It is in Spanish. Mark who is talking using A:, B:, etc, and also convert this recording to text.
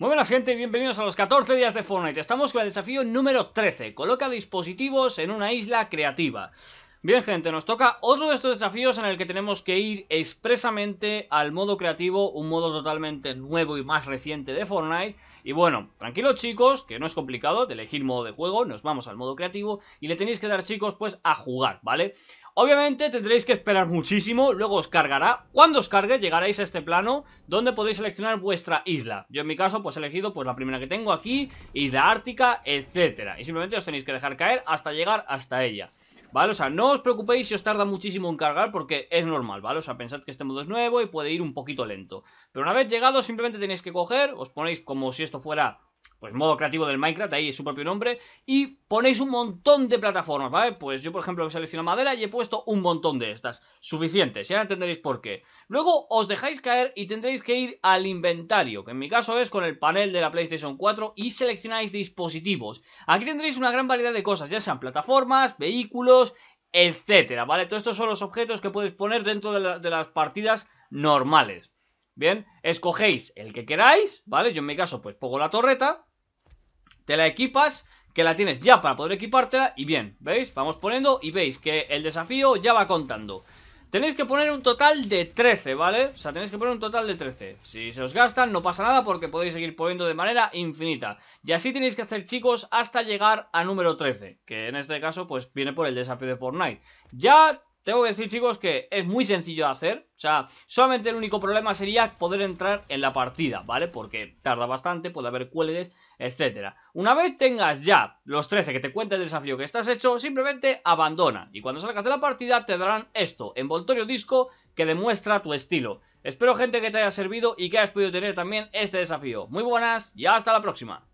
A: Muy buenas gente, bienvenidos a los 14 días de Fortnite. Estamos con el desafío número 13, coloca dispositivos en una isla creativa. Bien gente, nos toca otro de estos desafíos en el que tenemos que ir expresamente al modo creativo, un modo totalmente nuevo y más reciente de Fortnite. Y bueno, tranquilos chicos, que no es complicado de elegir modo de juego, nos vamos al modo creativo y le tenéis que dar chicos pues a jugar, ¿vale? Obviamente tendréis que esperar muchísimo, luego os cargará. Cuando os cargue llegaréis a este plano donde podéis seleccionar vuestra isla. Yo en mi caso pues he elegido pues la primera que tengo aquí, isla ártica, etcétera. Y simplemente os tenéis que dejar caer hasta llegar hasta ella. ¿Vale? O sea, no os preocupéis si os tarda muchísimo en cargar porque es normal, ¿vale? O sea, pensad que este modo es nuevo y puede ir un poquito lento. Pero una vez llegado simplemente tenéis que coger, os ponéis como si esto fuera pues modo creativo del Minecraft, ahí es su propio nombre, y ponéis un montón de plataformas, ¿vale? Pues yo, por ejemplo, he seleccionado madera y he puesto un montón de estas, suficientes, y ahora entenderéis por qué. Luego os dejáis caer y tendréis que ir al inventario, que en mi caso es con el panel de la PlayStation 4, y seleccionáis dispositivos. Aquí tendréis una gran variedad de cosas, ya sean plataformas, vehículos, etcétera, ¿vale? Todos estos son los objetos que podéis poner dentro de, de las partidas normales. Bien, escogéis el que queráis, ¿vale? Yo en mi caso pues pongo la torreta te la equipas, que la tienes ya para poder equipártela y bien, ¿veis? Vamos poniendo y veis que el desafío ya va contando. Tenéis que poner un total de 13, ¿vale? O sea, tenéis que poner un total de 13 Si se os gastan, no pasa nada porque podéis seguir poniendo de manera infinita Y así tenéis que hacer, chicos, hasta llegar a número 13 Que en este caso, pues, viene por el desafío de Fortnite Ya tengo que decir, chicos, que es muy sencillo de hacer. O sea, solamente el único problema sería poder entrar en la partida, ¿vale? Porque tarda bastante, puede haber cuelgues, etcétera. Una vez tengas ya los 13 que te cuenta el desafío que estás hecho, simplemente abandona. Y cuando salgas de la partida te darán esto, envoltorio disco que demuestra tu estilo. Espero, gente, que te haya servido y que hayas podido tener también este desafío. Muy buenas y hasta la próxima.